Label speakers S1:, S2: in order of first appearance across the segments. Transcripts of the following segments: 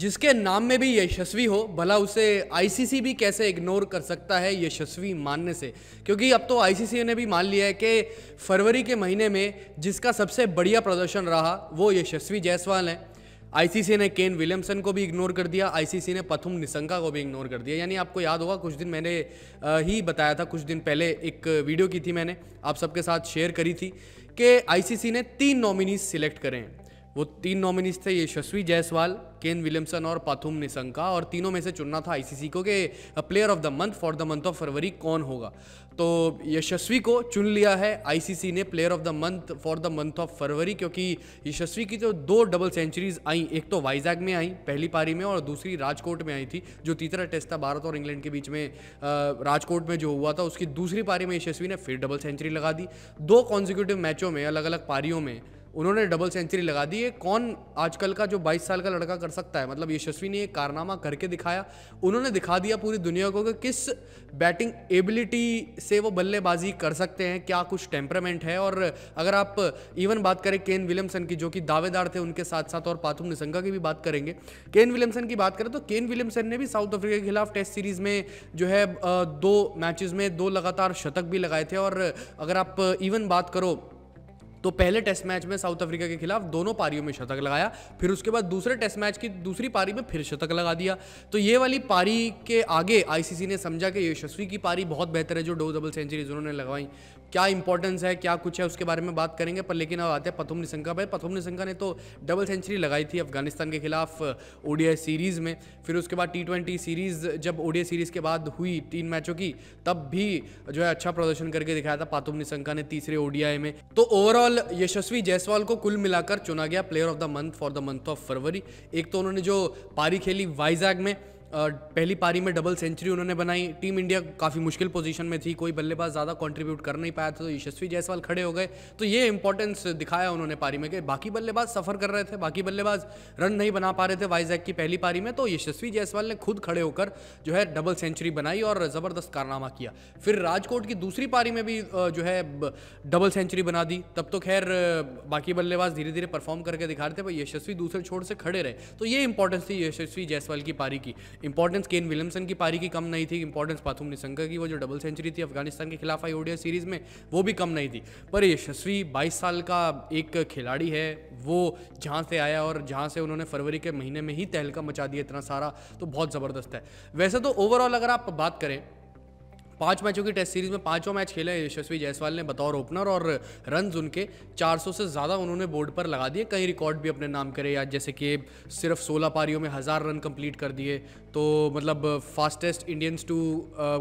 S1: जिसके नाम में भी यशस्वी हो भला उसे आईसीसी भी कैसे इग्नोर कर सकता है यशस्वी मानने से क्योंकि अब तो आईसीसी ने भी मान लिया है कि फरवरी के महीने में जिसका सबसे बढ़िया प्रदर्शन रहा वो यशस्वी जायसवाल हैं आईसीसी ने केन विलियमसन को भी इग्नोर कर दिया आईसीसी ने पथुम निसंका को भी इग्नोर कर दिया यानी आपको याद होगा कुछ दिन मैंने ही बताया था कुछ दिन पहले एक वीडियो की थी मैंने आप सबके साथ शेयर करी थी कि आईसीसी ने तीन नॉमिनीज सिलेक्ट करें वो तीन नॉमिनीज थे यशस्वी जायसवाल केन विलियमसन और पाथुम निशंका और तीनों में से चुनना था आईसीसी को कि player of the month for the month of February कौन होगा तो यशस्वी को चुन लिया है आईसीसी ने player of the month for the month of February क्योंकि यशस्वी की जो तो दो डबल सेंचुरीज आई एक तो वाइजैग में आई पहली पारी में और दूसरी राजकोट में आई थी जो तीसरा टेस्ट था भारत और इंग्लैंड के बीच में राजकोट में जो हुआ था उसकी दूसरी पारी में यशस्वी ने फिर डबल सेंचुरी लगा दी दो कॉन्जिक्यूटिव मैचों में अलग अलग पारियों में उन्होंने डबल सेंचुरी लगा दी है कौन आजकल का जो 22 साल का लड़का कर सकता है मतलब यशस्वी ने एक कारनामा करके दिखाया उन्होंने दिखा दिया पूरी दुनिया को कि किस बैटिंग एबिलिटी से वो बल्लेबाजी कर सकते हैं क्या कुछ टेम्परामेंट है और अगर आप इवन बात करें केन विलियमसन की जो कि दावेदार थे उनके साथ साथ और पाथुम निसंगा की भी बात करेंगे केन विलियमसन की बात करें तो केन विलियमसन ने भी साउथ अफ्रीका के खिलाफ टेस्ट सीरीज में जो है दो मैचेज में दो लगातार शतक भी लगाए थे और अगर आप इवन बात करो तो पहले टेस्ट मैच में साउथ अफ्रीका के खिलाफ दोनों पारियों में शतक लगाया फिर उसके बाद दूसरे टेस्ट मैच की दूसरी पारी में फिर शतक लगा दिया तो ये वाली पारी के आगे आईसीसी ने समझा कि यशस्वी की पारी बहुत बेहतर है जो दो डबल सेंचुरीज उन्होंने लगवाई क्या इंपॉर्टेंस है क्या कुछ है उसके बारे में बात करेंगे पर लेकिन अब आते हैं पथुम निशंका पर पथुम निशंका ने तो डबल सेंचुरी लगाई थी अफगानिस्तान के खिलाफ uh, ओडीआई सीरीज़ में फिर उसके बाद टी ट्वेंटी सीरीज़ जब ओडीआई सीरीज़ के बाद हुई तीन मैचों की तब भी जो है अच्छा प्रदर्शन करके दिखाया था पाथुम निशंका ने तीसरे ओडीआई में तो ओवरऑल यशस्वी जायसवाल को कुल मिलाकर चुना गया player of the month for the month of February एक तो उन्होंने जो पारी खेली वाइजैग में पहली पारी में डबल सेंचुरी उन्होंने बनाई टीम इंडिया काफ़ी मुश्किल पोजीशन में थी कोई बल्लेबाज ज़्यादा कंट्रीब्यूट कर नहीं पाया था तो यशस्वी जायसवाल खड़े हो गए तो ये इंपॉर्टेंस दिखाया उन्होंने पारी में कि बाकी बल्लेबाज सफ़र कर रहे थे बाकी बल्लेबाज रन नहीं बना पा रहे थे वाइजैक की पहली पारी में तो यशस्वी जायसवाल ने खुद खड़े होकर जो है डबल सेंचुरी बनाई और ज़बरदस्त कारनामा किया फिर राजकोट की दूसरी पारी में भी जो है डबल सेंचुरी बना दी तब तो खैर बाकी बल्लेबाज धीरे धीरे परफॉर्म करके दिखा रहे थे पर यशस्वी दूसरे छोर से खड़े रहे तो ये इंपॉर्टेंस थी यशस्वी जायसवाल की पारी की इंपॉर्टेंस केन विलियमसन की पारी की कम नहीं थी इंपॉर्टेंस पाथुम निशंका की वो जो डबल सेंचुरी थी अफगानिस्तान के खिलाफ आई ओडिया सीरीज में वो भी कम नहीं थी पर यशस्वी बाईस साल का एक खिलाड़ी है वो जहाँ से आया और जहाँ से उन्होंने फरवरी के महीने में ही तहलका मचा दिया इतना सारा तो बहुत ज़बरदस्त है वैसे तो ओवरऑल अगर आप बात करें पाँच मैचों की टेस्ट सीरीज में पाँचों मैच खेले यशस्वी जायसवाल ने बतौर ओपनर और रन उनके 400 से ज़्यादा उन्होंने बोर्ड पर लगा दिए कई रिकॉर्ड भी अपने नाम करे या जैसे कि सिर्फ सोलह पारियों में हज़ार रन कंप्लीट कर दिए तो मतलब fastest Indians to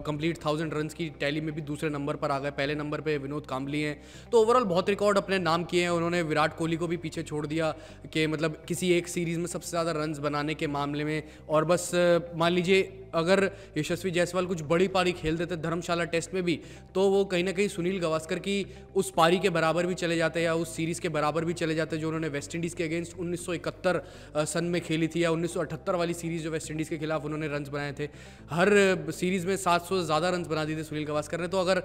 S1: complete thousand run की टैली में भी दूसरे नंबर पर आ गए पहले नंबर पर विनोद काम्बली हैं तो ओवरऑल बहुत रिकॉर्ड अपने नाम किए हैं उन्होंने विराट कोहली को भी पीछे छोड़ दिया कि मतलब किसी एक सीरीज़ में सबसे ज़्यादा रन बनाने के मामले में और बस मान लीजिए अगर यशस्वी जायसवाल कुछ बड़ी पारी खेल देते धर्मशाला टेस्ट में भी तो वो कहीं ना कहीं सुनील गवास्कर की उस पारी के बराबर भी चले जाते या उस सीरीज़ के बराबर भी चले जाते जो उन्होंने वेस्ट इंडीज़ के अगेंस्ट उन्नीस सन में खेली थी या उन्नीस वाली सीरीज़ जो वेस्ट इंडीज़ के खिलाफ उन्होंने रन बनाए थे हर सीरीज़ में सात से ज़्यादा रन बना दिए थे सुनील गवास्कर ने तो अगर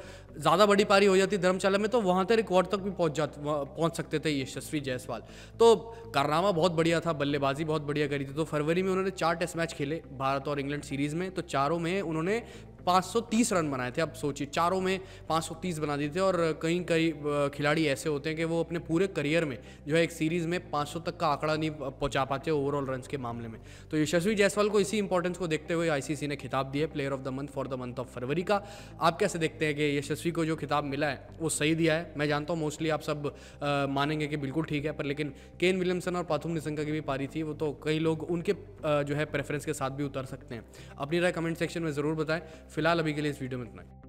S1: ज़्यादा बड़ी पारी हो जाती धर्मशाला में तो वहाँ तक रिकॉर्ड तक भी पहुँच जाते पहुँच सकते थे यशस्वी जायसवाल तो कारनामा बहुत बढ़िया था बल्लेबाजी बहुत बढ़िया करी थी तो फरवरी में उन्होंने चार टेस्ट मैच खेले भारत और इंग्लैंड सीरीज़ में तो चारों में उन्होंने 530 रन बनाए थे अब सोचिए चारों में 530 बना दिए थे और कहीं कई खिलाड़ी ऐसे होते हैं कि वो अपने पूरे करियर में जो है एक सीरीज़ में 500 तक का आंकड़ा नहीं पहुंचा पाते ओवरऑल रन के मामले में तो यशस्वी जायसवाल को इसी इंपॉर्टेंस को देखते हुए आईसीसी ने खिताब दिया player of the month for the month of February का आप कैसे देखते हैं कि यशस्वी को जो खिताब मिला है वो सही दिया है मैं जानता हूँ मोस्टली आप सब मानेंगे कि बिल्कुल ठीक है पर लेकिन केन विलियमसन और पाथुम निशंका की भी पारी थी वो तो कई लोग उनके जो है प्रेफरेंस के साथ भी उतर सकते हैं अपनी राय कमेंट सेक्शन में ज़रूर बताएं फिलहाल अभी के लिए इस वीडियो में इतना ही